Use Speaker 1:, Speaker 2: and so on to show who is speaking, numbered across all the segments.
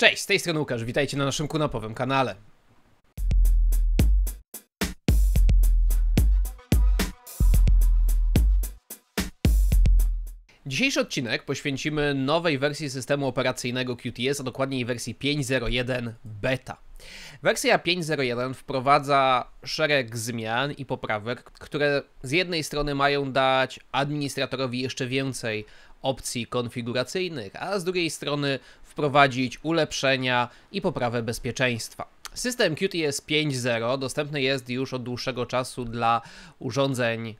Speaker 1: Cześć, z tej strony Łukasz, witajcie na naszym kunapowym kanale. Dzisiejszy odcinek poświęcimy nowej wersji systemu operacyjnego QTS, a dokładniej wersji 5.01 beta. Wersja 5.01 wprowadza szereg zmian i poprawek, które z jednej strony mają dać administratorowi jeszcze więcej opcji konfiguracyjnych, a z drugiej strony wprowadzić ulepszenia i poprawę bezpieczeństwa. System QTS 5.0 dostępny jest już od dłuższego czasu dla urządzeń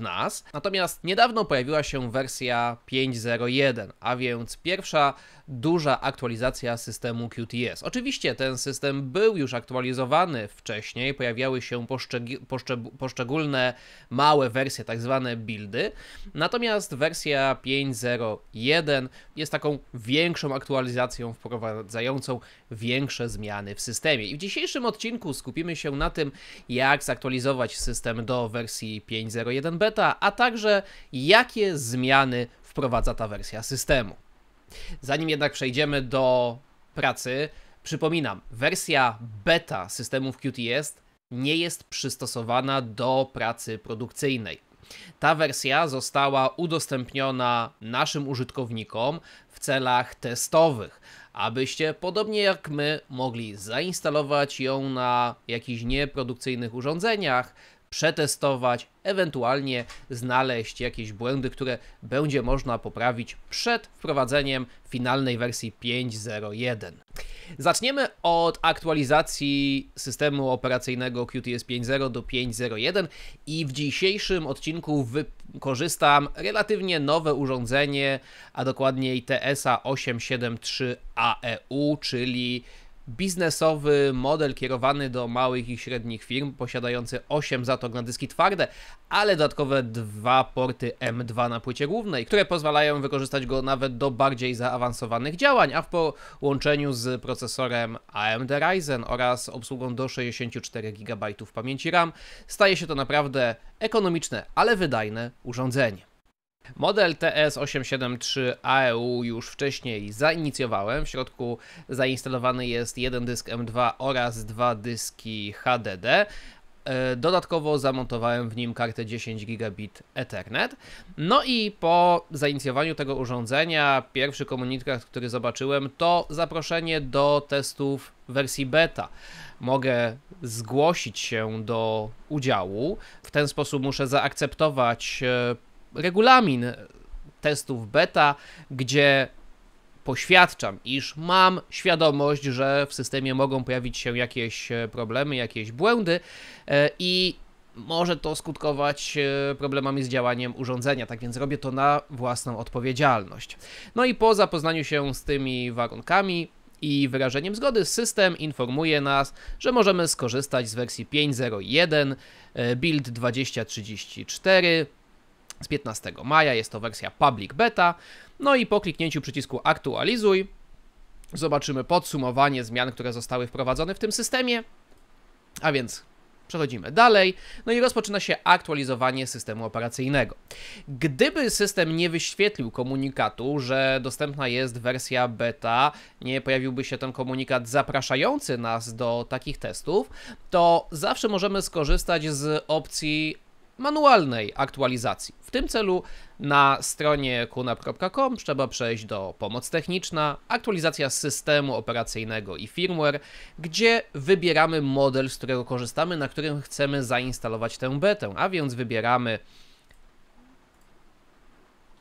Speaker 1: nas. Natomiast niedawno pojawiła się wersja 5.0.1, a więc pierwsza duża aktualizacja systemu QTS. Oczywiście ten system był już aktualizowany wcześniej, pojawiały się poszczególne małe wersje, tak zwane buildy, natomiast wersja 5.0.1 jest taką większą aktualizacją wprowadzającą większe zmiany w systemie. I w dzisiejszym odcinku skupimy się na tym, jak zaktualizować system do wersji 5.0.1, 1 beta, a także jakie zmiany wprowadza ta wersja systemu. Zanim jednak przejdziemy do pracy, przypominam, wersja beta systemów QTS nie jest przystosowana do pracy produkcyjnej. Ta wersja została udostępniona naszym użytkownikom w celach testowych, abyście podobnie jak my mogli zainstalować ją na jakichś nieprodukcyjnych urządzeniach, przetestować, ewentualnie znaleźć jakieś błędy, które będzie można poprawić przed wprowadzeniem finalnej wersji 5.0.1. Zaczniemy od aktualizacji systemu operacyjnego QTS 5.0 do 5.0.1 i w dzisiejszym odcinku wykorzystam relatywnie nowe urządzenie, a dokładniej TSA 873 AEU, czyli biznesowy model kierowany do małych i średnich firm, posiadający 8 zatok na dyski twarde, ale dodatkowe dwa porty M2 na płycie głównej, które pozwalają wykorzystać go nawet do bardziej zaawansowanych działań, a w połączeniu z procesorem AMD Ryzen oraz obsługą do 64 GB pamięci RAM staje się to naprawdę ekonomiczne, ale wydajne urządzenie. Model TS873AEU już wcześniej zainicjowałem. W środku zainstalowany jest jeden dysk M2 oraz dwa dyski HDD. E, dodatkowo zamontowałem w nim kartę 10 gigabit Ethernet. No i po zainicjowaniu tego urządzenia, pierwszy komunikat, który zobaczyłem, to zaproszenie do testów wersji beta. Mogę zgłosić się do udziału. W ten sposób muszę zaakceptować e, regulamin testów beta, gdzie poświadczam, iż mam świadomość, że w systemie mogą pojawić się jakieś e, problemy, jakieś błędy e, i może to skutkować e, problemami z działaniem urządzenia, tak więc robię to na własną odpowiedzialność. No i po zapoznaniu się z tymi warunkami i wyrażeniem zgody, system informuje nas, że możemy skorzystać z wersji 5.01, build 2034, z 15 maja, jest to wersja public beta. No i po kliknięciu przycisku aktualizuj zobaczymy podsumowanie zmian, które zostały wprowadzone w tym systemie. A więc Przechodzimy dalej, no i rozpoczyna się aktualizowanie systemu operacyjnego. Gdyby system nie wyświetlił komunikatu, że dostępna jest wersja beta, nie pojawiłby się ten komunikat zapraszający nas do takich testów, to zawsze możemy skorzystać z opcji manualnej aktualizacji. W tym celu na stronie kuna.com trzeba przejść do pomoc techniczna, aktualizacja systemu operacyjnego i firmware, gdzie wybieramy model, z którego korzystamy, na którym chcemy zainstalować tę betę, a więc wybieramy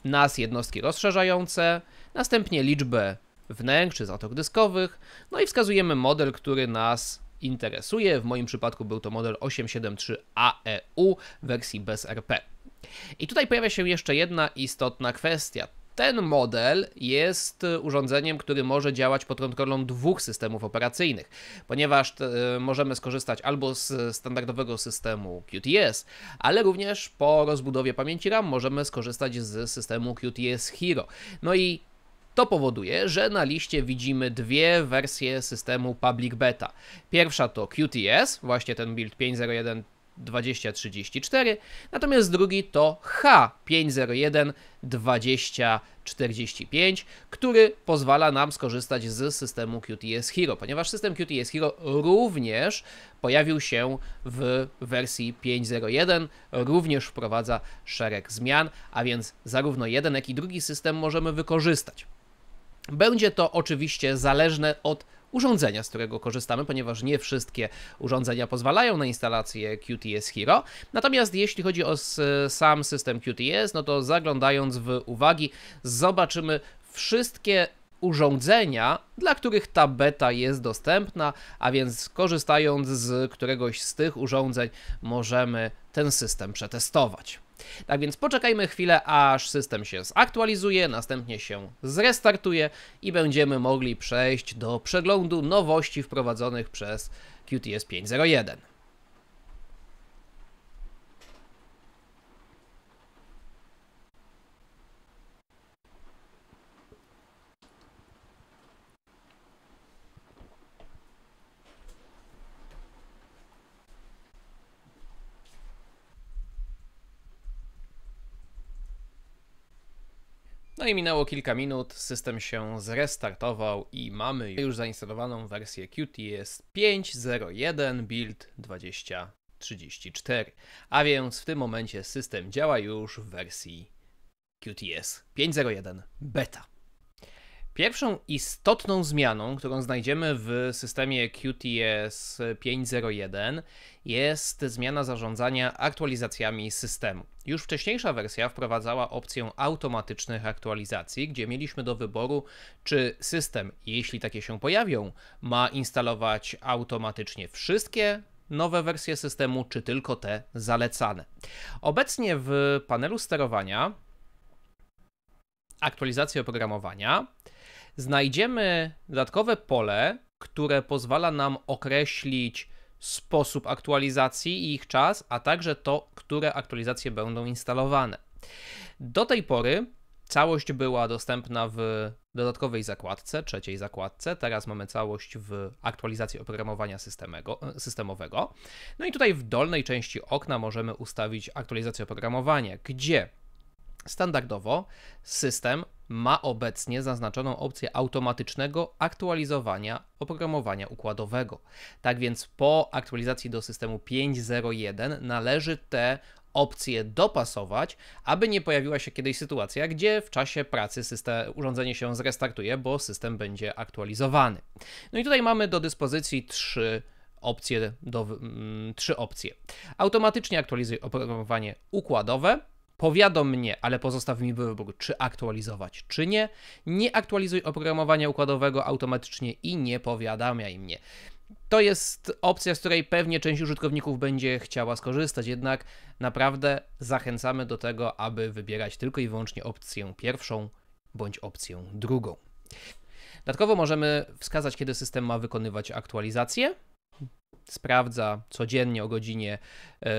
Speaker 1: nas jednostki rozszerzające, następnie liczbę wnętrz czy zatok dyskowych, no i wskazujemy model, który nas interesuje. W moim przypadku był to model 873AEU w wersji bez RP. I tutaj pojawia się jeszcze jedna istotna kwestia. Ten model jest y, urządzeniem, który może działać pod kontrolą dwóch systemów operacyjnych, ponieważ y, możemy skorzystać albo z standardowego systemu QTS, ale również po rozbudowie pamięci RAM możemy skorzystać z systemu QTS Hero. No i to powoduje, że na liście widzimy dwie wersje systemu public beta. Pierwsza to QTS, właśnie ten build 501 2034, natomiast drugi to H501 2045, który pozwala nam skorzystać z systemu QTS Hero, ponieważ system QTS Hero również pojawił się w wersji 5.01, również wprowadza szereg zmian, a więc zarówno jeden, jak i drugi system możemy wykorzystać. Będzie to oczywiście zależne od urządzenia, z którego korzystamy, ponieważ nie wszystkie urządzenia pozwalają na instalację QTS Hero. Natomiast jeśli chodzi o sam system QTS, no to zaglądając w uwagi, zobaczymy wszystkie urządzenia, dla których ta beta jest dostępna, a więc korzystając z któregoś z tych urządzeń możemy ten system przetestować. Tak więc poczekajmy chwilę, aż system się zaktualizuje, następnie się zrestartuje i będziemy mogli przejść do przeglądu nowości wprowadzonych przez QTS 501. i minęło kilka minut, system się zrestartował i mamy już zainstalowaną wersję QTS 5.01 build 2034. A więc w tym momencie system działa już w wersji QTS 5.01 beta. Pierwszą istotną zmianą, którą znajdziemy w systemie QTS 5.0.1 jest zmiana zarządzania aktualizacjami systemu. Już wcześniejsza wersja wprowadzała opcję automatycznych aktualizacji, gdzie mieliśmy do wyboru, czy system, jeśli takie się pojawią, ma instalować automatycznie wszystkie nowe wersje systemu, czy tylko te zalecane. Obecnie w panelu sterowania aktualizacji oprogramowania znajdziemy dodatkowe pole, które pozwala nam określić sposób aktualizacji i ich czas, a także to, które aktualizacje będą instalowane. Do tej pory całość była dostępna w dodatkowej zakładce, trzeciej zakładce. Teraz mamy całość w aktualizacji oprogramowania systemowego. No i tutaj w dolnej części okna możemy ustawić aktualizację oprogramowania, gdzie standardowo system ma obecnie zaznaczoną opcję automatycznego aktualizowania oprogramowania układowego. Tak więc po aktualizacji do systemu 5.0.1 należy te opcje dopasować, aby nie pojawiła się kiedyś sytuacja, gdzie w czasie pracy system, urządzenie się zrestartuje, bo system będzie aktualizowany. No i tutaj mamy do dyspozycji trzy opcje, do, mm, trzy opcje. Automatycznie aktualizuj oprogramowanie układowe, Powiadom mnie, ale pozostaw mi wybór, czy aktualizować, czy nie. Nie aktualizuj oprogramowania układowego automatycznie i nie powiadamiaj mnie. To jest opcja, z której pewnie część użytkowników będzie chciała skorzystać, jednak naprawdę zachęcamy do tego, aby wybierać tylko i wyłącznie opcję pierwszą bądź opcję drugą. Dodatkowo możemy wskazać, kiedy system ma wykonywać aktualizację sprawdza codziennie o godzinie e,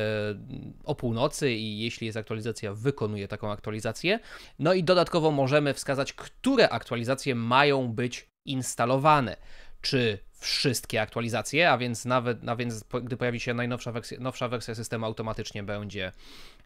Speaker 1: o północy i jeśli jest aktualizacja, wykonuje taką aktualizację. No i dodatkowo możemy wskazać, które aktualizacje mają być instalowane. Czy wszystkie aktualizacje, a więc nawet, a więc gdy pojawi się najnowsza wersja, nowsza wersja systemu, automatycznie będzie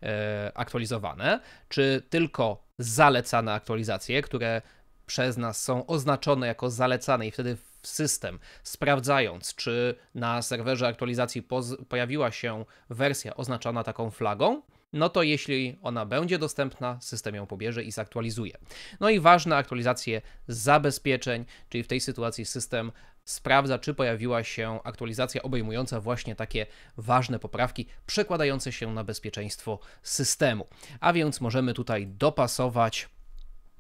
Speaker 1: e, aktualizowane, czy tylko zalecane aktualizacje, które przez nas są oznaczone jako zalecane i wtedy system, sprawdzając, czy na serwerze aktualizacji pojawiła się wersja oznaczona taką flagą, no to jeśli ona będzie dostępna, system ją pobierze i zaktualizuje. No i ważne aktualizacje zabezpieczeń, czyli w tej sytuacji system sprawdza, czy pojawiła się aktualizacja obejmująca właśnie takie ważne poprawki przekładające się na bezpieczeństwo systemu. A więc możemy tutaj dopasować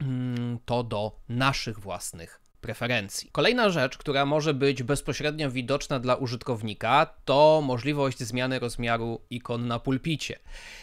Speaker 1: Mm, to do naszych własnych preferencji. Kolejna rzecz, która może być bezpośrednio widoczna dla użytkownika, to możliwość zmiany rozmiaru ikon na pulpicie.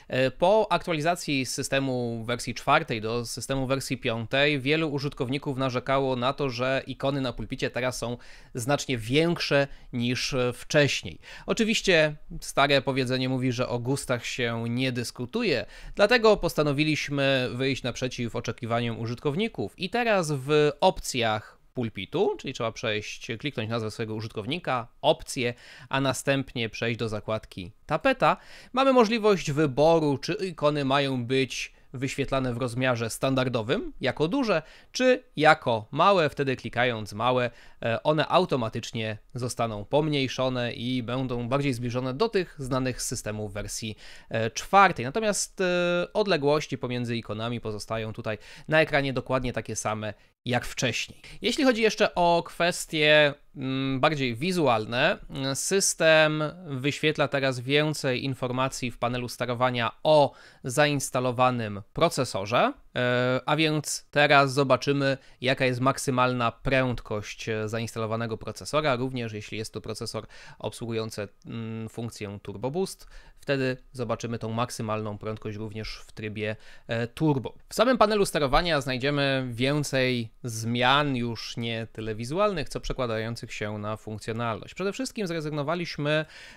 Speaker 1: E, po aktualizacji systemu wersji czwartej do systemu wersji piątej, wielu użytkowników narzekało na to, że ikony na pulpicie teraz są znacznie większe niż wcześniej. Oczywiście stare powiedzenie mówi, że o gustach się nie dyskutuje, dlatego postanowiliśmy wyjść naprzeciw oczekiwaniom użytkowników i teraz w opcjach pulpitu, czyli trzeba przejść, kliknąć nazwę swojego użytkownika, opcje, a następnie przejść do zakładki tapeta. Mamy możliwość wyboru, czy ikony mają być wyświetlane w rozmiarze standardowym, jako duże, czy jako małe. Wtedy klikając małe, e, one automatycznie zostaną pomniejszone i będą bardziej zbliżone do tych znanych z systemu wersji e, czwartej. Natomiast e, odległości pomiędzy ikonami pozostają tutaj na ekranie dokładnie takie same jak wcześniej. Jeśli chodzi jeszcze o kwestie mm, bardziej wizualne, system wyświetla teraz więcej informacji w panelu sterowania o zainstalowanym procesorze, e, a więc teraz zobaczymy, jaka jest maksymalna prędkość zainstalowanego procesora, również jeśli jest to procesor obsługujący mm, funkcję Turbo Boost, Wtedy zobaczymy tą maksymalną prędkość również w trybie e, turbo. W samym panelu sterowania znajdziemy więcej zmian już nie tyle wizualnych, co przekładających się na funkcjonalność. Przede wszystkim zrezygnowaliśmy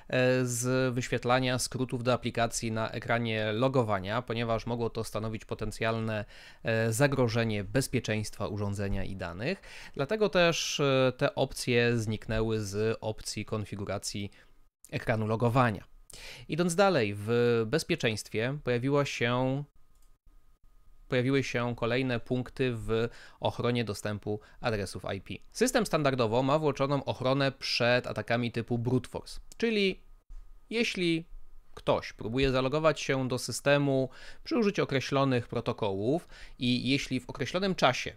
Speaker 1: e, z wyświetlania skrótów do aplikacji na ekranie logowania, ponieważ mogło to stanowić potencjalne e, zagrożenie bezpieczeństwa urządzenia i danych. Dlatego też te opcje zniknęły z opcji konfiguracji ekranu logowania. Idąc dalej, w bezpieczeństwie pojawiło się, pojawiły się kolejne punkty w ochronie dostępu adresów IP. System standardowo ma włączoną ochronę przed atakami typu brute force, czyli jeśli ktoś próbuje zalogować się do systemu przy użyciu określonych protokołów i jeśli w określonym czasie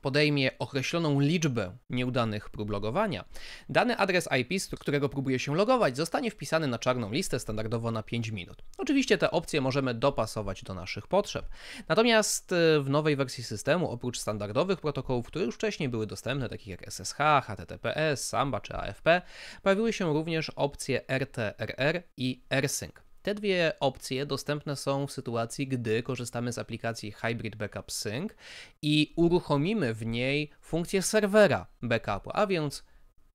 Speaker 1: podejmie określoną liczbę nieudanych prób logowania, dany adres IP, z którego próbuje się logować, zostanie wpisany na czarną listę standardowo na 5 minut. Oczywiście te opcje możemy dopasować do naszych potrzeb. Natomiast e, w nowej wersji systemu, oprócz standardowych protokołów, które już wcześniej były dostępne, takich jak SSH, HTTPS, Samba czy AFP, pojawiły się również opcje RTRR i rsync. Te dwie opcje dostępne są w sytuacji, gdy korzystamy z aplikacji Hybrid Backup Sync i uruchomimy w niej funkcję serwera backupu, a więc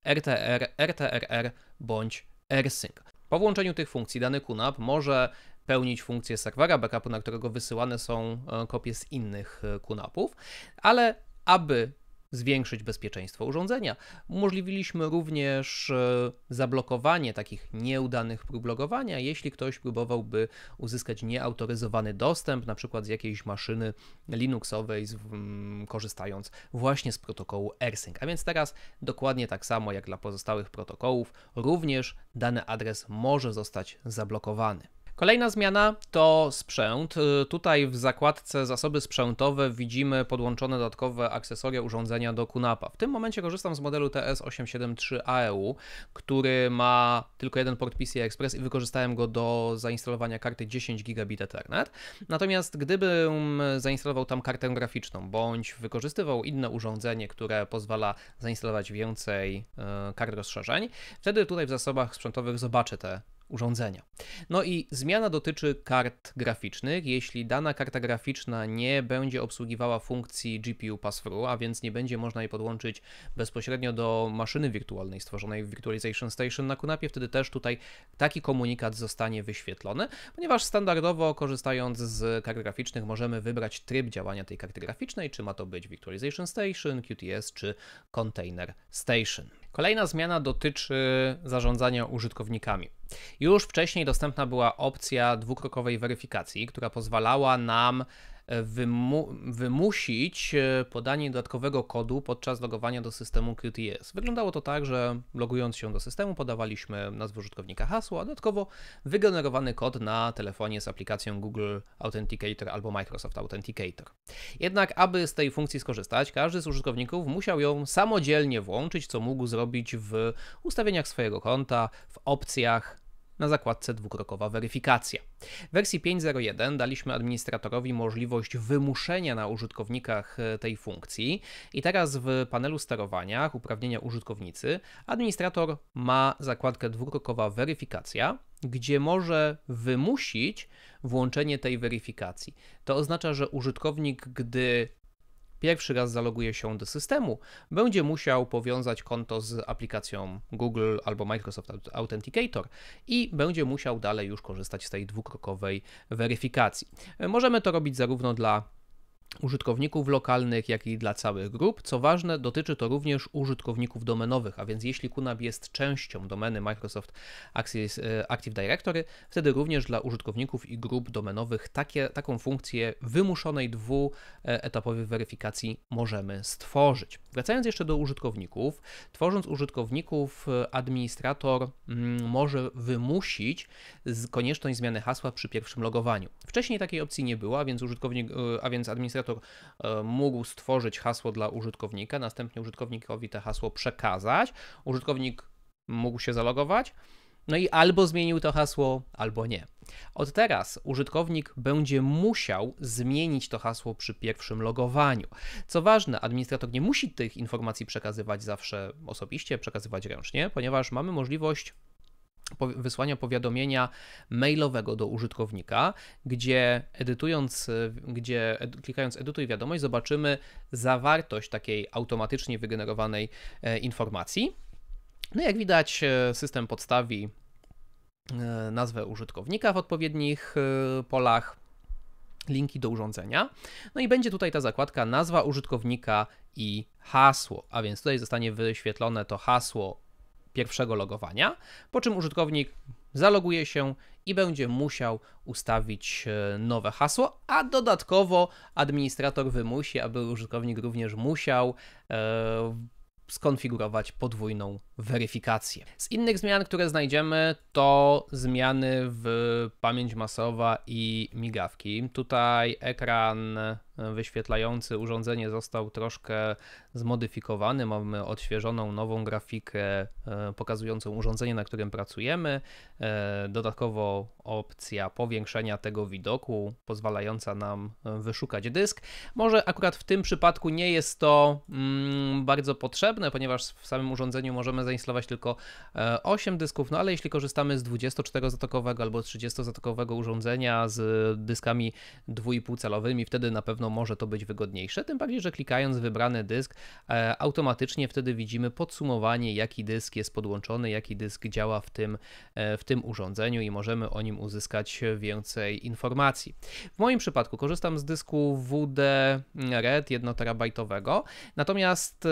Speaker 1: RTR, RTRR bądź rsync. Po włączeniu tych funkcji dany QNAP może pełnić funkcję serwera backupu, na którego wysyłane są e, kopie z innych e, QNAPów, ale aby zwiększyć bezpieczeństwo urządzenia. Umożliwiliśmy również e, zablokowanie takich nieudanych prób logowania, jeśli ktoś próbowałby uzyskać nieautoryzowany dostęp, na przykład z jakiejś maszyny Linuxowej, mm, korzystając właśnie z protokołu AirSync. A więc teraz dokładnie tak samo jak dla pozostałych protokołów, również dany adres może zostać zablokowany. Kolejna zmiana to sprzęt. Y, tutaj w zakładce zasoby sprzętowe widzimy podłączone dodatkowe akcesoria urządzenia do QNAPa. W tym momencie korzystam z modelu TS873AEU, który ma tylko jeden port PCI Express i wykorzystałem go do zainstalowania karty 10 GB Ethernet. Natomiast gdybym zainstalował tam kartę graficzną bądź wykorzystywał inne urządzenie, które pozwala zainstalować więcej y, kart rozszerzeń, wtedy tutaj w zasobach sprzętowych zobaczę te urządzenia. No i zmiana dotyczy kart graficznych. Jeśli dana karta graficzna nie będzie obsługiwała funkcji GPU pass-through, a więc nie będzie można jej podłączyć bezpośrednio do maszyny wirtualnej stworzonej w Virtualization Station na Kunapie, wtedy też tutaj taki komunikat zostanie wyświetlony, ponieważ standardowo korzystając z kart graficznych możemy wybrać tryb działania tej karty graficznej, czy ma to być Virtualization Station, QTS czy Container Station. Kolejna zmiana dotyczy zarządzania użytkownikami. Już wcześniej dostępna była opcja dwukrokowej weryfikacji, która pozwalała nam wymu wymusić e, podanie dodatkowego kodu podczas logowania do systemu QTS. Wyglądało to tak, że logując się do systemu podawaliśmy nazwę użytkownika hasło, a dodatkowo wygenerowany kod na telefonie z aplikacją Google Authenticator albo Microsoft Authenticator. Jednak aby z tej funkcji skorzystać, każdy z użytkowników musiał ją samodzielnie włączyć, co mógł zrobić w ustawieniach swojego konta, w opcjach na zakładce dwukrokowa weryfikacja. W wersji 5.01 daliśmy administratorowi możliwość wymuszenia na użytkownikach e, tej funkcji i teraz w panelu sterowania uprawnienia użytkownicy administrator ma zakładkę dwukrokowa weryfikacja, gdzie może wymusić włączenie tej weryfikacji. To oznacza, że użytkownik, gdy pierwszy raz zaloguje się do systemu, będzie musiał powiązać konto z aplikacją Google albo Microsoft Authenticator i będzie musiał dalej już korzystać z tej dwukrokowej weryfikacji. E, możemy to robić zarówno dla użytkowników lokalnych, jak i dla całych grup. Co ważne, dotyczy to również użytkowników domenowych, a więc jeśli QNAP jest częścią domeny Microsoft Access, e, Active Directory, wtedy również dla użytkowników i grup domenowych takie, taką funkcję wymuszonej dwuetapowej weryfikacji możemy stworzyć. Wracając jeszcze do użytkowników, tworząc użytkowników, e, administrator mm, może wymusić konieczność zmiany hasła przy pierwszym logowaniu. Wcześniej takiej opcji nie było, więc użytkownik, e, a więc administrator e, mógł stworzyć hasło dla użytkownika, następnie użytkownikowi to hasło przekazać. Użytkownik mógł się zalogować no i albo zmienił to hasło, albo nie. Od teraz użytkownik będzie musiał zmienić to hasło przy pierwszym logowaniu. Co ważne, administrator nie musi tych informacji przekazywać zawsze osobiście, przekazywać ręcznie, ponieważ mamy możliwość wysłania powiadomienia mailowego do użytkownika, gdzie edytując, gdzie ed, klikając edytuj wiadomość, zobaczymy zawartość takiej automatycznie wygenerowanej e, informacji. No jak widać, e, system podstawi e, nazwę użytkownika w odpowiednich e, polach, linki do urządzenia. No i będzie tutaj ta zakładka nazwa użytkownika i hasło, a więc tutaj zostanie wyświetlone to hasło pierwszego logowania, po czym użytkownik zaloguje się i będzie musiał ustawić nowe hasło, a dodatkowo administrator wymusi, aby użytkownik również musiał skonfigurować podwójną weryfikację. Z innych zmian, które znajdziemy, to zmiany w pamięć masowa i migawki. Tutaj ekran wyświetlający urządzenie został troszkę zmodyfikowany. Mamy odświeżoną nową grafikę e, pokazującą urządzenie, na którym pracujemy. E, dodatkowo opcja powiększenia tego widoku, pozwalająca nam e, wyszukać dysk. Może akurat w tym przypadku nie jest to mm, bardzo potrzebne, ponieważ w samym urządzeniu możemy zainstalować tylko 8 dysków, no ale jeśli korzystamy z 24-zatokowego albo 30-zatokowego urządzenia z dyskami 2,5-calowymi, wtedy na pewno pewno może to być wygodniejsze, tym bardziej, że klikając wybrany dysk, e, automatycznie wtedy widzimy podsumowanie, jaki dysk jest podłączony, jaki dysk działa w tym, e, w tym urządzeniu i możemy o nim uzyskać więcej informacji. W moim przypadku korzystam z dysku WD Red e 1 terabajtowego, natomiast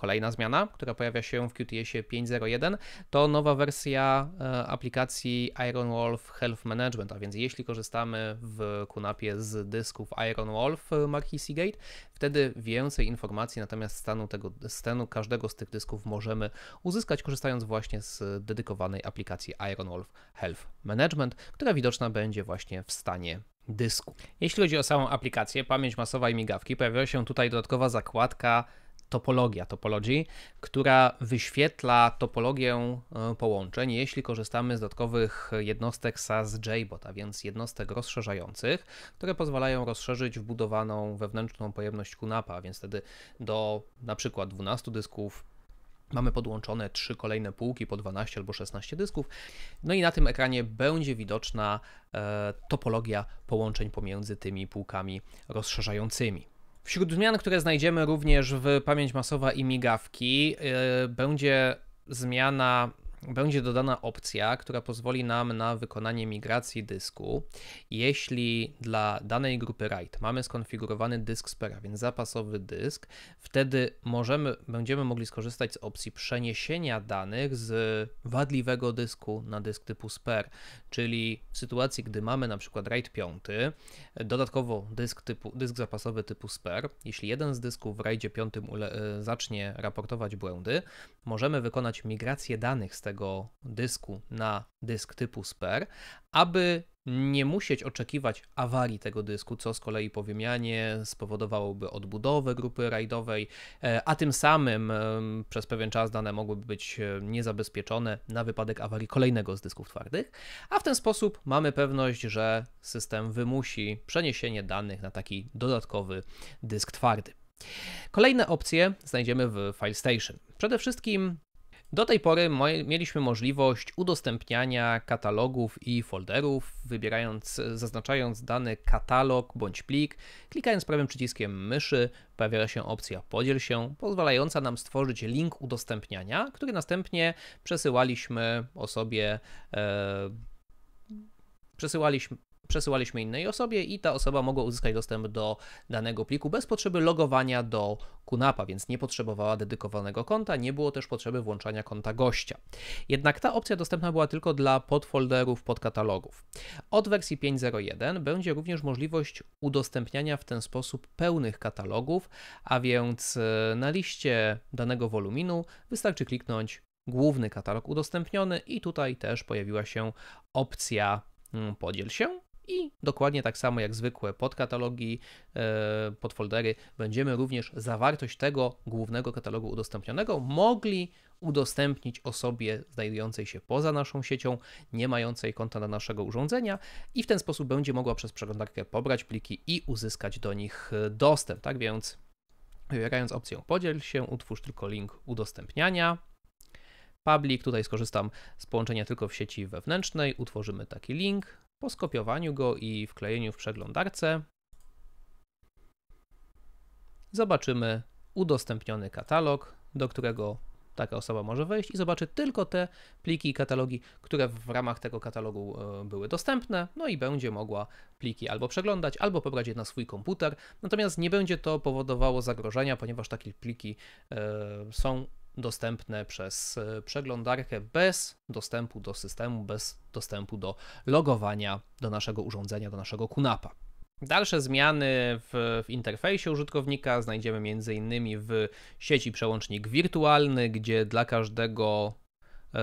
Speaker 1: Kolejna zmiana, która pojawia się w QTS 5.0.1 to nowa wersja e, aplikacji Ironwolf Health Management, a więc jeśli korzystamy w Kunapie z dysków Ironwolf e, marki Seagate, wtedy więcej informacji natomiast stanu, tego, stanu każdego z tych dysków możemy uzyskać korzystając właśnie z dedykowanej aplikacji Ironwolf Health Management, która widoczna będzie właśnie w stanie dysku. Jeśli chodzi o samą aplikację, pamięć masowa i migawki, pojawiła się tutaj dodatkowa zakładka topologia, topologii, która wyświetla topologię e, połączeń, jeśli korzystamy z dodatkowych jednostek SAS JBOT, a więc jednostek rozszerzających, które pozwalają rozszerzyć wbudowaną wewnętrzną pojemność QNAPa, a więc wtedy do na przykład 12 dysków Mamy podłączone trzy kolejne półki po 12 albo 16 dysków. No i na tym ekranie będzie widoczna e, topologia połączeń pomiędzy tymi półkami rozszerzającymi. Wśród zmian, które znajdziemy również w pamięć masowa i migawki, yy, będzie zmiana będzie dodana opcja, która pozwoli nam na wykonanie migracji dysku, jeśli dla danej grupy RAID mamy skonfigurowany dysk spera, więc zapasowy dysk, wtedy możemy, będziemy mogli skorzystać z opcji przeniesienia danych z wadliwego dysku na dysk typu sper, czyli w sytuacji, gdy mamy na przykład RAID 5, dodatkowo dysk, typu, dysk zapasowy typu sper, jeśli jeden z dysków w RAIDzie 5 e, zacznie raportować błędy, możemy wykonać migrację danych z tego tego dysku na dysk typu SPER, aby nie musieć oczekiwać awarii tego dysku, co z kolei po wymianie spowodowałoby odbudowę grupy rajdowej, e, a tym samym e, przez pewien czas dane mogłyby być e, niezabezpieczone na wypadek awarii kolejnego z dysków twardych, a w ten sposób mamy pewność, że system wymusi przeniesienie danych na taki dodatkowy dysk twardy. Kolejne opcje znajdziemy w FileStation. Przede wszystkim do tej pory mieliśmy możliwość udostępniania katalogów i folderów, wybierając, zaznaczając dany katalog bądź plik, klikając prawym przyciskiem myszy pojawia się opcja podziel się, pozwalająca nam stworzyć link udostępniania, który następnie przesyłaliśmy osobie e, przesyłaliśmy przesyłaliśmy innej osobie i ta osoba mogła uzyskać dostęp do danego pliku bez potrzeby logowania do Kunapa, więc nie potrzebowała dedykowanego konta, nie było też potrzeby włączania konta gościa. Jednak ta opcja dostępna była tylko dla podfolderów podkatalogów. Od wersji 5.0.1 będzie również możliwość udostępniania w ten sposób pełnych katalogów, a więc e, na liście danego woluminu wystarczy kliknąć główny katalog udostępniony i tutaj też pojawiła się opcja mm, podziel się i dokładnie tak samo jak zwykłe podkatalogi, e, podfoldery, będziemy również zawartość tego głównego katalogu udostępnionego mogli udostępnić osobie znajdującej się poza naszą siecią, nie mającej konta na naszego urządzenia i w ten sposób będzie mogła przez przeglądarkę pobrać pliki i uzyskać do nich e, dostęp. Tak więc wybierając opcję podziel się, utwórz tylko link udostępniania. Public, tutaj skorzystam z połączenia tylko w sieci wewnętrznej, utworzymy taki link, po skopiowaniu go i wklejeniu w przeglądarce zobaczymy udostępniony katalog, do którego taka osoba może wejść i zobaczy tylko te pliki i katalogi, które w ramach tego katalogu e, były dostępne, no i będzie mogła pliki albo przeglądać, albo pobrać je na swój komputer. Natomiast nie będzie to powodowało zagrożenia, ponieważ takie pliki e, są dostępne przez e, przeglądarkę bez dostępu do systemu, bez dostępu do logowania do naszego urządzenia, do naszego kunapa. Dalsze zmiany w, w, interfejsie użytkownika znajdziemy m.in. w sieci przełącznik wirtualny, gdzie dla każdego E,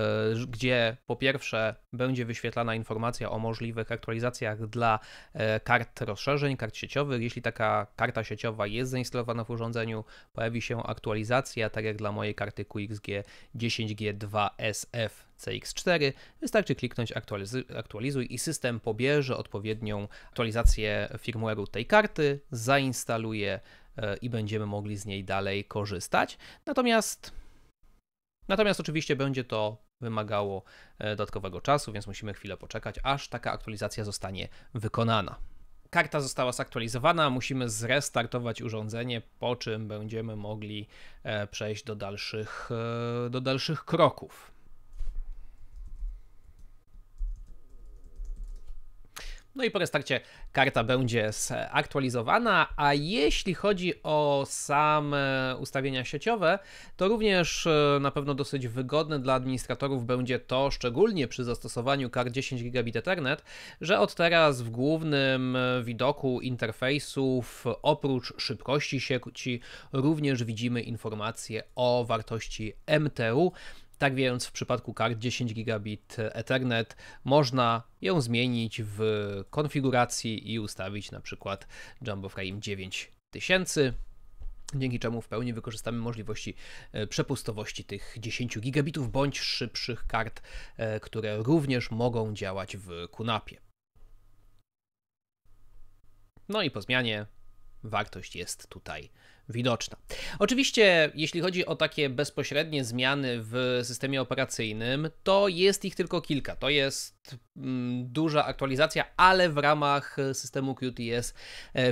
Speaker 1: gdzie po pierwsze będzie wyświetlana informacja o możliwych aktualizacjach dla e, kart rozszerzeń, kart sieciowych. Jeśli taka karta sieciowa jest zainstalowana w urządzeniu, pojawi się aktualizacja, tak jak dla mojej karty QXG 10G2SF CX4. Wystarczy kliknąć aktualizuj, aktualizuj i system pobierze odpowiednią aktualizację firmware'u tej karty, zainstaluje e, i będziemy mogli z niej dalej korzystać. Natomiast Natomiast oczywiście będzie to wymagało e, dodatkowego czasu, więc musimy chwilę poczekać, aż taka aktualizacja zostanie wykonana. Karta została zaktualizowana, musimy zrestartować urządzenie, po czym będziemy mogli e, przejść do dalszych, e, do dalszych kroków. No i po restarcie karta będzie zaktualizowana, a jeśli chodzi o same ustawienia sieciowe, to również e, na pewno dosyć wygodne dla administratorów będzie to, szczególnie przy zastosowaniu kart 10 gigabit Ethernet, że od teraz w głównym e, widoku interfejsów oprócz szybkości sieci również widzimy informacje o wartości MTU. Tak więc w przypadku kart 10 gigabit Ethernet można ją zmienić w konfiguracji i ustawić na przykład Jumbo Frame 9000 dzięki czemu w pełni wykorzystamy możliwości e, przepustowości tych 10 gigabitów bądź szybszych kart, e, które również mogą działać w Kunapie. No i po zmianie wartość jest tutaj widoczna. Oczywiście, jeśli chodzi o takie bezpośrednie zmiany w systemie operacyjnym, to jest ich tylko kilka. To jest Mm, duża aktualizacja, ale w ramach e, systemu QTS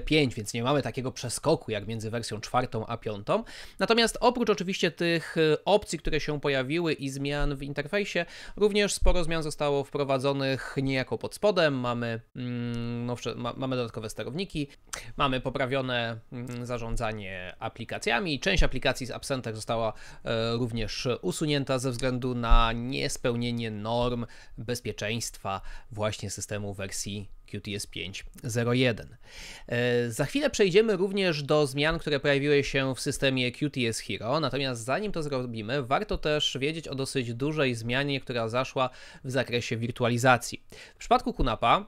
Speaker 1: 5, e, więc nie mamy takiego przeskoku jak między wersją czwartą a piątą. Natomiast oprócz oczywiście tych e, opcji, które się pojawiły i zmian w interfejsie, również sporo zmian zostało wprowadzonych niejako pod spodem. Mamy, mm, no mamy dodatkowe sterowniki, mamy poprawione mm, zarządzanie aplikacjami. Część aplikacji z Absentech została również usunięta ze względu na niespełnienie norm bezpieczeństwa właśnie systemu wersji QTS 5.01. E, za chwilę przejdziemy również do zmian, które pojawiły się w systemie QTS Hero, natomiast zanim to zrobimy, warto też wiedzieć o dosyć dużej zmianie, która zaszła w zakresie wirtualizacji. W przypadku Kunapa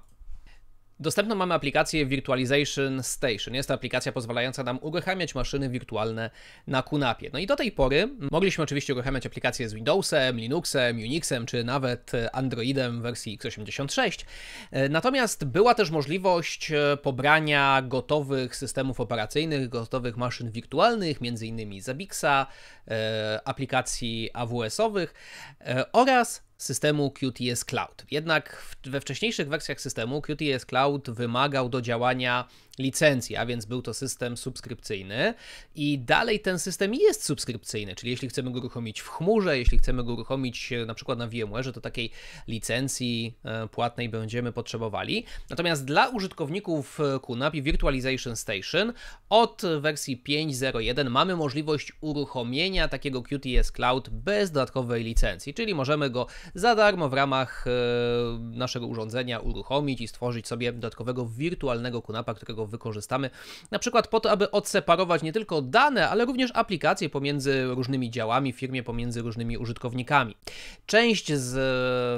Speaker 1: Dostępną mamy aplikację Virtualization Station. Jest to aplikacja pozwalająca nam uruchamiać maszyny wirtualne na Kunapie. No i do tej pory mogliśmy oczywiście uruchamiać aplikacje z Windowsem, Linuxem, Unixem czy nawet Androidem w wersji x86. E, natomiast była też możliwość e, pobrania gotowych systemów operacyjnych, gotowych maszyn wirtualnych, m.in. Zabixa, e, aplikacji AWS-owych oraz systemu QTS Cloud. Jednak we wcześniejszych wersjach systemu QTS Cloud wymagał do działania licencji, a więc był to system subskrypcyjny i dalej ten system jest subskrypcyjny, czyli jeśli chcemy go uruchomić w chmurze, jeśli chcemy go uruchomić e, na przykład na VMware, to takiej licencji e, płatnej będziemy potrzebowali. Natomiast dla użytkowników e, QNAP i Virtualization Station od wersji 5.0.1 mamy możliwość uruchomienia takiego QTS Cloud bez dodatkowej licencji, czyli możemy go za darmo w ramach e, naszego urządzenia uruchomić i stworzyć sobie dodatkowego wirtualnego kunapa, którego wykorzystamy na przykład po to, aby odseparować nie tylko dane, ale również aplikacje pomiędzy różnymi działami w firmie, pomiędzy różnymi użytkownikami. Część z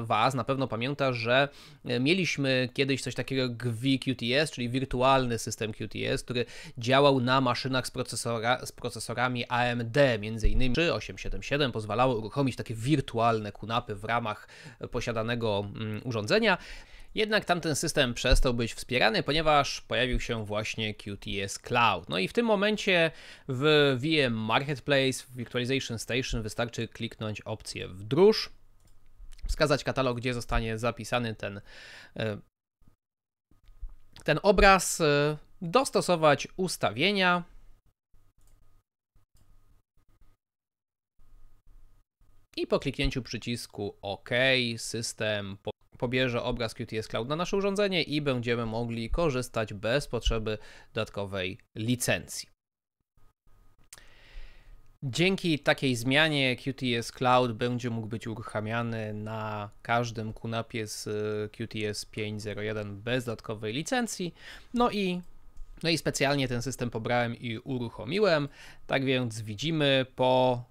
Speaker 1: e, Was na pewno pamięta, że e, mieliśmy kiedyś coś takiego jak VQTS, czyli wirtualny system QTS, który działał na maszynach z, procesora, z procesorami AMD, między innymi 877 pozwalało uruchomić takie wirtualne kunapy w ramach ramach posiadanego mm, urządzenia. Jednak tamten system przestał być wspierany, ponieważ pojawił się właśnie QTS Cloud. No i w tym momencie w VM Marketplace, w Virtualization Station wystarczy kliknąć opcję wdróż, wskazać katalog, gdzie zostanie zapisany ten, e, ten obraz, e, dostosować ustawienia, I po kliknięciu przycisku OK system pobierze obraz QTS Cloud na nasze urządzenie i będziemy mogli korzystać bez potrzeby dodatkowej licencji. Dzięki takiej zmianie QTS Cloud będzie mógł być uruchamiany na każdym kunapie z y, QTS 5.01 bez dodatkowej licencji. No i, no i specjalnie ten system pobrałem i uruchomiłem. Tak więc widzimy po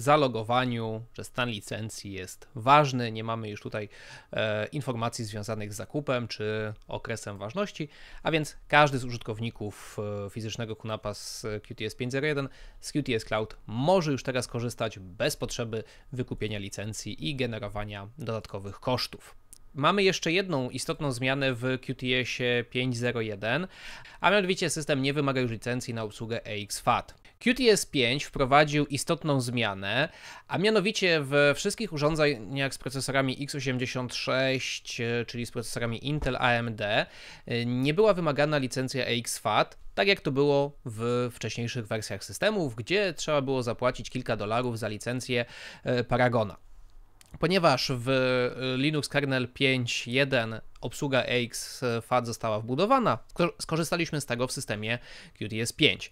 Speaker 1: zalogowaniu, że stan licencji jest ważny. Nie mamy już tutaj e, informacji związanych z zakupem czy okresem ważności, a więc każdy z użytkowników e, fizycznego Kunapa z QTS 5.01 z QTS Cloud może już teraz korzystać bez potrzeby wykupienia licencji i generowania dodatkowych kosztów. Mamy jeszcze jedną istotną zmianę w QTS 5.01, a mianowicie system nie wymaga już licencji na obsługę EXFAT. QTS5 wprowadził istotną zmianę, a mianowicie we wszystkich urządzeniach z procesorami x86, e, czyli z procesorami Intel AMD, e, nie była wymagana licencja EXFAT, tak jak to było w wcześniejszych wersjach systemów, gdzie trzeba było zapłacić kilka dolarów za licencję e, Paragona. Ponieważ w y, Linux kernel 5.1 obsługa AX y, FAT została wbudowana, skorzystaliśmy z tego w systemie QTS 5.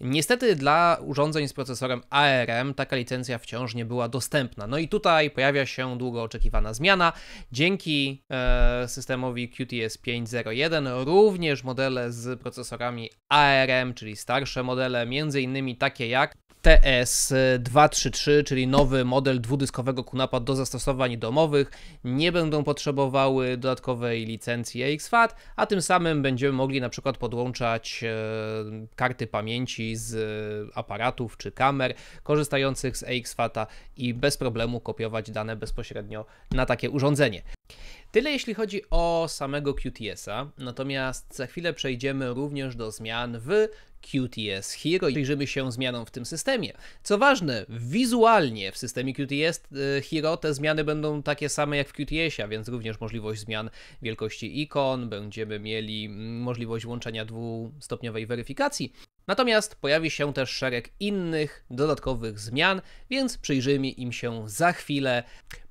Speaker 1: Niestety dla urządzeń z procesorem ARM taka licencja wciąż nie była dostępna. No i tutaj pojawia się długo oczekiwana zmiana. Dzięki e, systemowi QTS 5.01 również modele z procesorami ARM, czyli starsze modele, między innymi takie jak TS233, czyli nowy model dwudyskowego kunapa do zastosowań domowych, nie będą potrzebowały dodatkowej licencji EXFAT, a tym samym będziemy mogli na przykład podłączać e, karty pamięci z e, aparatów czy kamer korzystających z EXFAT-a i bez problemu kopiować dane bezpośrednio na takie urządzenie. Tyle jeśli chodzi o samego QTS-a, natomiast za chwilę przejdziemy również do zmian w QTS Hero i przyjrzymy się zmianom w tym systemie. Co ważne, wizualnie w systemie QTS e, Hero te zmiany będą takie same jak w QTS, a więc również możliwość zmian wielkości ikon, będziemy mieli możliwość włączenia dwustopniowej weryfikacji. Natomiast pojawi się też szereg innych dodatkowych zmian, więc przyjrzymy im się za chwilę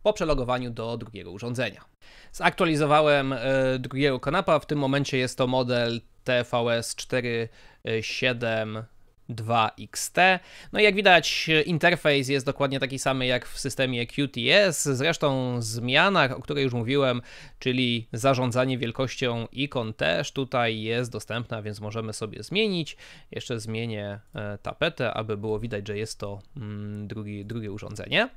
Speaker 1: po przelogowaniu do drugiego urządzenia. Zaktualizowałem e, drugiego kanapa, w tym momencie jest to model TVS 47 2XT. No i jak widać interfejs jest dokładnie taki sam jak w systemie QTS. Zresztą zmiana, o której już mówiłem, czyli zarządzanie wielkością ikon też tutaj jest dostępna, więc możemy sobie zmienić. Jeszcze zmienię e, tapetę, aby było widać, że jest to mm, drugi, drugie urządzenie.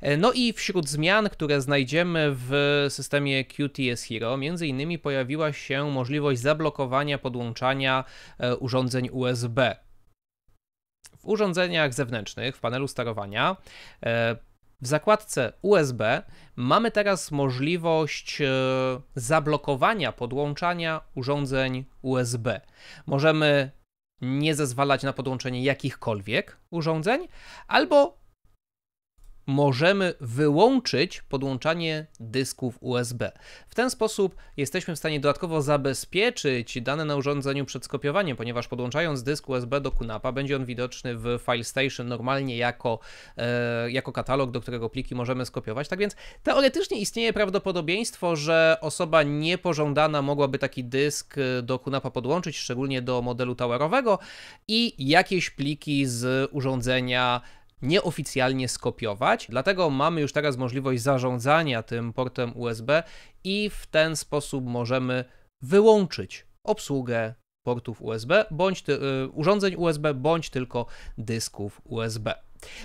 Speaker 1: E, no i wśród zmian, które znajdziemy w systemie QTS Hero, między innymi pojawiła się możliwość zablokowania podłączania e, urządzeń USB urządzeniach zewnętrznych w panelu sterowania e, w zakładce USB mamy teraz możliwość e, zablokowania podłączania urządzeń USB. Możemy nie zezwalać na podłączenie jakichkolwiek urządzeń, albo możemy wyłączyć podłączanie dysków USB. W ten sposób jesteśmy w stanie dodatkowo zabezpieczyć dane na urządzeniu przed skopiowaniem, ponieważ podłączając dysk USB do QNAPa będzie on widoczny w FileStation normalnie jako, e, jako katalog, do którego pliki możemy skopiować. Tak więc teoretycznie istnieje prawdopodobieństwo, że osoba niepożądana mogłaby taki dysk e, do QNAPa podłączyć, szczególnie do modelu towerowego i jakieś pliki z urządzenia nieoficjalnie skopiować. Dlatego mamy już teraz możliwość zarządzania tym portem USB i w ten sposób możemy wyłączyć obsługę portów USB bądź ty, y, urządzeń USB bądź tylko dysków USB.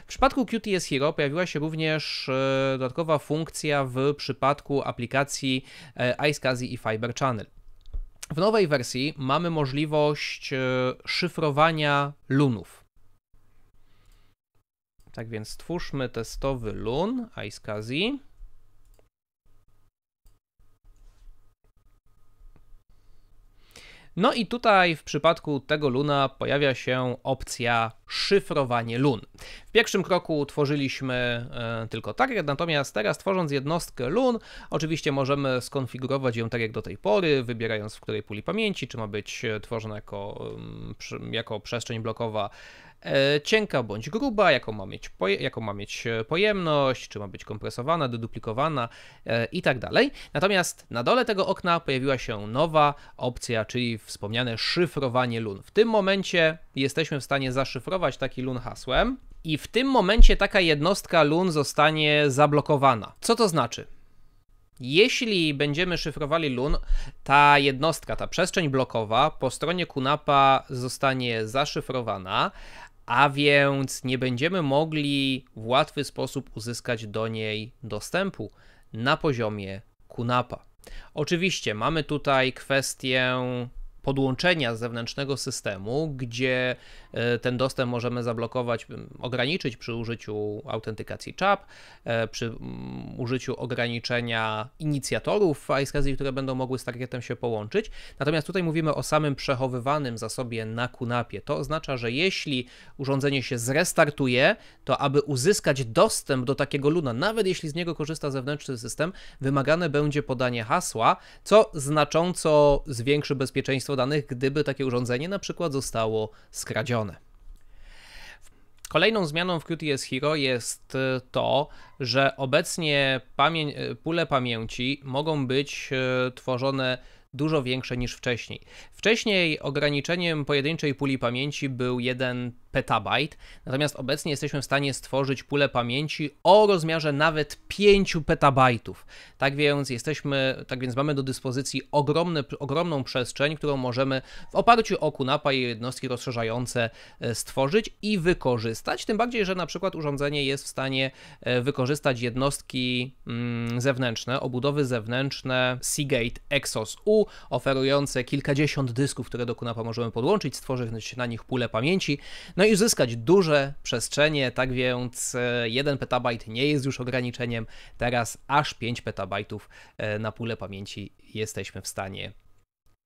Speaker 1: W przypadku QTS Hero pojawiła się również y, dodatkowa funkcja w przypadku aplikacji y, iSCSI i Fiber Channel. W nowej wersji mamy możliwość y, szyfrowania lunów. Tak więc stwórzmy testowy lun iSCSI. No i tutaj w przypadku tego luna pojawia się opcja szyfrowanie lun. W pierwszym kroku tworzyliśmy y, e, tylko target, natomiast teraz tworząc jednostkę lun, oczywiście możemy skonfigurować ją tak jak do tej pory, wybierając w której puli pamięci, czy ma być e, tworzona jako, y, jako przestrzeń blokowa E, cienka bądź gruba, jaką ma mieć, jaką ma mieć e, pojemność, czy ma być kompresowana, deduplikowana e, i tak dalej. Natomiast na dole tego okna pojawiła się nowa opcja, czyli wspomniane szyfrowanie LUN. W tym momencie jesteśmy w stanie zaszyfrować taki LUN hasłem i w tym momencie taka jednostka LUN zostanie zablokowana. Co to znaczy? Jeśli będziemy szyfrowali LUN, ta jednostka, ta przestrzeń blokowa po stronie QNAPA zostanie zaszyfrowana, a więc nie będziemy mogli w łatwy sposób uzyskać do niej dostępu na poziomie Kunapa. Oczywiście mamy tutaj kwestię podłączenia z zewnętrznego systemu, gdzie e, ten dostęp możemy zablokować, ograniczyć przy użyciu autentykacji CHAP, e, przy użyciu ograniczenia inicjatorów iSCSI, które będą mogły z targetem się połączyć. Natomiast tutaj mówimy o samym przechowywanym zasobie na kunapie. To oznacza, że jeśli urządzenie się zrestartuje, to aby uzyskać dostęp do takiego luna, nawet jeśli z niego korzysta zewnętrzny system, wymagane będzie podanie hasła, co znacząco zwiększy bezpieczeństwo bezpieczeństwo danych, gdyby takie urządzenie na przykład zostało skradzione. Kolejną zmianą w QTS Hero jest e, to, że obecnie pamię e, pule pamięci mogą być e, tworzone dużo większe niż wcześniej. Wcześniej ograniczeniem pojedynczej puli pamięci był 1 petabajt, natomiast obecnie jesteśmy w stanie stworzyć pulę pamięci o rozmiarze nawet 5 petabajtów. Tak więc jesteśmy, tak więc mamy do dyspozycji ogromny, ogromną przestrzeń, którą możemy w oparciu o kunapa i jednostki rozszerzające e, stworzyć i wykorzystać, tym bardziej, że na przykład urządzenie jest w stanie e, wykorzystać jednostki mm, zewnętrzne, obudowy zewnętrzne Seagate Exos-U, oferujące kilkadziesiąt dysków, które do kunapa możemy podłączyć, stworzyć na nich pulę pamięci, no no i zyskać duże przestrzenie, tak więc 1 e, petabajt nie jest już ograniczeniem, teraz aż 5 petabajtów e, na pulę pamięci jesteśmy w stanie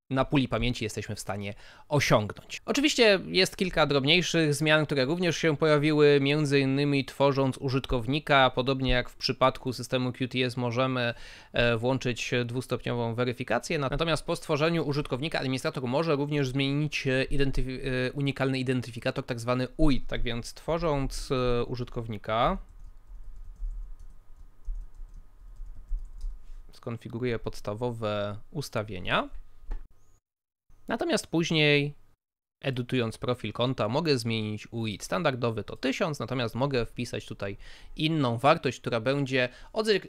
Speaker 1: na puli pamięci jesteśmy w stanie osiągnąć. Oczywiście jest kilka drobniejszych zmian, które również się pojawiły, między innymi tworząc użytkownika, podobnie jak w przypadku systemu QTS możemy e, włączyć dwustopniową weryfikację, natomiast po stworzeniu użytkownika administrator może również zmienić e, e, unikalny identyfikator, tak zwany UID, tak więc tworząc użytkownika skonfiguruję podstawowe ustawienia. Natomiast później, edytując profil konta, mogę zmienić UID. Standardowy to 1000, natomiast mogę wpisać tutaj inną wartość, która będzie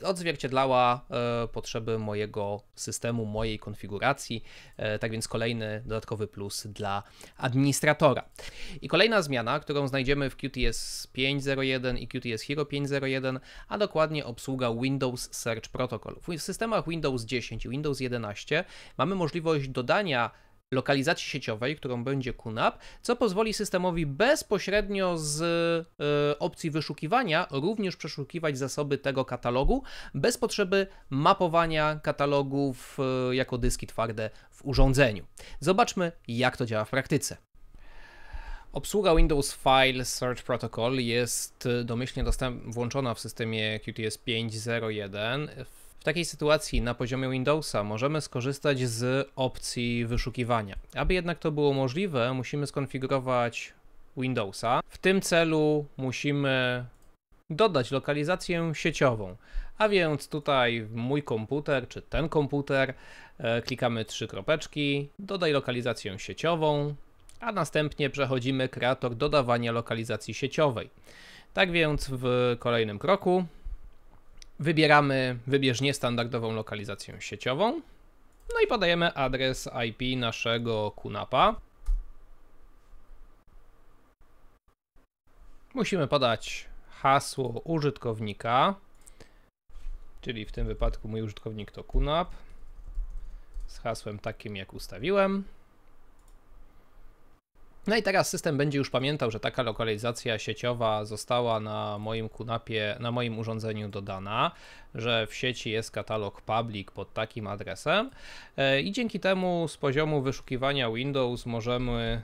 Speaker 1: odzwierciedlała e, potrzeby mojego systemu, mojej konfiguracji. E, tak więc kolejny dodatkowy plus dla administratora. I kolejna zmiana, którą znajdziemy w QTS 5.01 i QTS Hero 5.01, a dokładnie obsługa Windows Search Protocol. W systemach Windows 10 i Windows 11 mamy możliwość dodania lokalizacji sieciowej, którą będzie QNAP, co pozwoli systemowi bezpośrednio z e, opcji wyszukiwania również przeszukiwać zasoby tego katalogu bez potrzeby mapowania katalogów e, jako dyski twarde w urządzeniu. Zobaczmy, jak to działa w praktyce. Obsługa Windows File Search Protocol jest e, domyślnie włączona w systemie QTS 5.0.1 takiej sytuacji na poziomie Windowsa możemy skorzystać z opcji wyszukiwania. Aby jednak to było możliwe, musimy skonfigurować Windowsa. W tym celu musimy dodać lokalizację sieciową. A więc tutaj mój komputer czy ten komputer e, klikamy trzy kropeczki, dodaj lokalizację sieciową, a następnie przechodzimy kreator dodawania lokalizacji sieciowej. Tak więc w kolejnym kroku Wybieramy, wybierz niestandardową lokalizację sieciową. No i podajemy adres IP naszego QNAPa. Musimy podać hasło użytkownika, czyli w tym wypadku mój użytkownik to QNAP z hasłem takim jak ustawiłem. No i teraz system będzie już pamiętał, że taka lokalizacja sieciowa została na moim kunapie, na moim urządzeniu dodana, że w sieci jest katalog public pod takim adresem e, i dzięki temu z poziomu wyszukiwania Windows możemy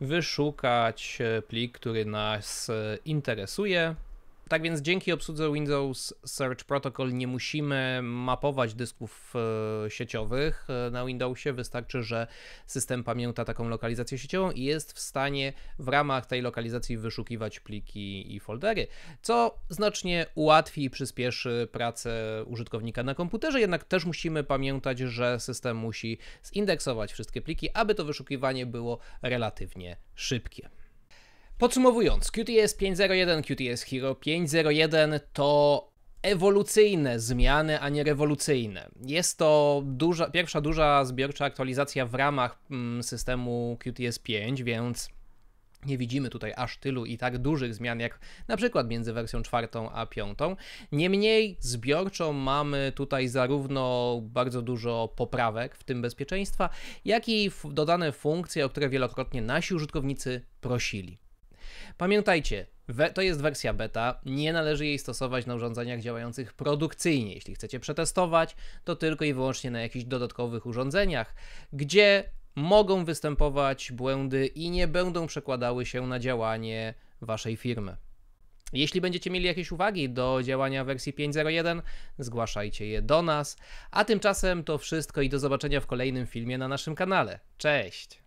Speaker 1: wyszukać e, plik, który nas e, interesuje. Tak więc dzięki obsłudze Windows Search Protocol nie musimy mapować dysków e, sieciowych e, na Windowsie. Wystarczy, że system pamięta taką lokalizację sieciową i jest w stanie w ramach tej lokalizacji wyszukiwać pliki i foldery, co znacznie ułatwi i przyspieszy pracę użytkownika na komputerze. Jednak też musimy pamiętać, że system musi zindeksować wszystkie pliki, aby to wyszukiwanie było relatywnie szybkie. Podsumowując, QTS 5.01, QTS Hero 5.01 to ewolucyjne zmiany, a nie rewolucyjne. Jest to duża, pierwsza duża zbiorcza aktualizacja w ramach mm, systemu QTS 5, więc nie widzimy tutaj aż tylu i tak dużych zmian jak na przykład między wersją czwartą a piątą. Niemniej zbiorczo mamy tutaj zarówno bardzo dużo poprawek, w tym bezpieczeństwa, jak i dodane funkcje, o które wielokrotnie nasi użytkownicy prosili. Pamiętajcie, to jest wersja beta, nie należy jej stosować na urządzeniach działających produkcyjnie. Jeśli chcecie przetestować, to tylko i wyłącznie na jakichś dodatkowych urządzeniach, gdzie mogą występować błędy i nie będą przekładały się na działanie waszej firmy. Jeśli będziecie mieli jakieś uwagi do działania wersji 5.01, zgłaszajcie je do nas. A tymczasem to wszystko i do zobaczenia w kolejnym filmie na naszym kanale. Cześć!